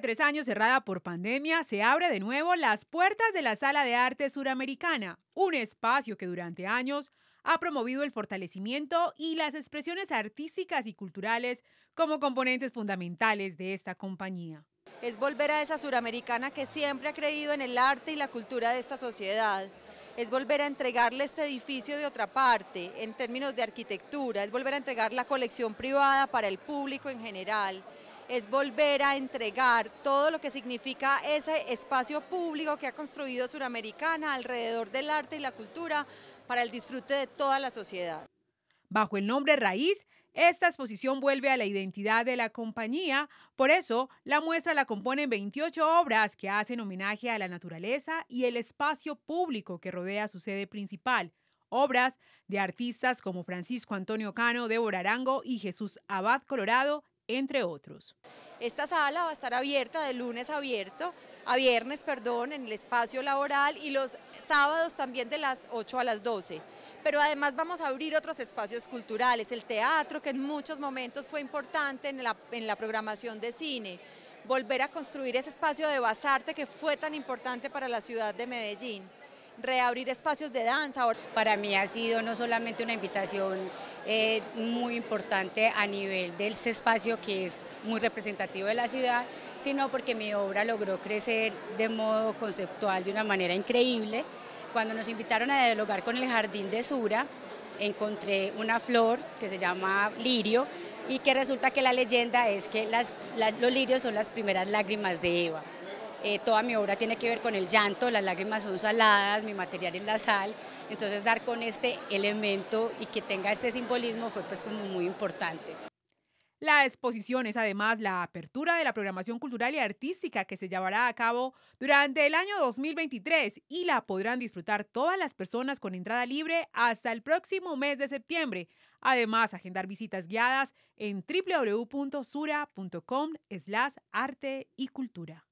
tres años cerrada por pandemia, se abre de nuevo las puertas de la Sala de Arte Suramericana, un espacio que durante años ha promovido el fortalecimiento y las expresiones artísticas y culturales como componentes fundamentales de esta compañía. Es volver a esa suramericana que siempre ha creído en el arte y la cultura de esta sociedad es volver a entregarle este edificio de otra parte, en términos de arquitectura, es volver a entregar la colección privada para el público en general es volver a entregar todo lo que significa ese espacio público que ha construido Suramericana alrededor del arte y la cultura para el disfrute de toda la sociedad. Bajo el nombre Raíz, esta exposición vuelve a la identidad de la compañía, por eso la muestra la componen 28 obras que hacen homenaje a la naturaleza y el espacio público que rodea su sede principal. Obras de artistas como Francisco Antonio Cano, Débora Arango y Jesús Abad Colorado entre otros. Esta sala va a estar abierta de lunes a, abierto, a viernes perdón, en el espacio laboral y los sábados también de las 8 a las 12. Pero además vamos a abrir otros espacios culturales, el teatro que en muchos momentos fue importante en la programación de cine, volver a construir ese espacio de Basarte que fue tan importante para la ciudad de Medellín reabrir espacios de danza. Para mí ha sido no solamente una invitación eh, muy importante a nivel de este espacio que es muy representativo de la ciudad, sino porque mi obra logró crecer de modo conceptual de una manera increíble. Cuando nos invitaron a dialogar con el Jardín de Sura, encontré una flor que se llama lirio y que resulta que la leyenda es que las, los lirios son las primeras lágrimas de Eva. Eh, toda mi obra tiene que ver con el llanto, las lágrimas son saladas, mi material es la sal, entonces dar con este elemento y que tenga este simbolismo fue pues como muy importante. La exposición es además la apertura de la programación cultural y artística que se llevará a cabo durante el año 2023 y la podrán disfrutar todas las personas con entrada libre hasta el próximo mes de septiembre. Además, agendar visitas guiadas en www.sura.com slash arte y cultura.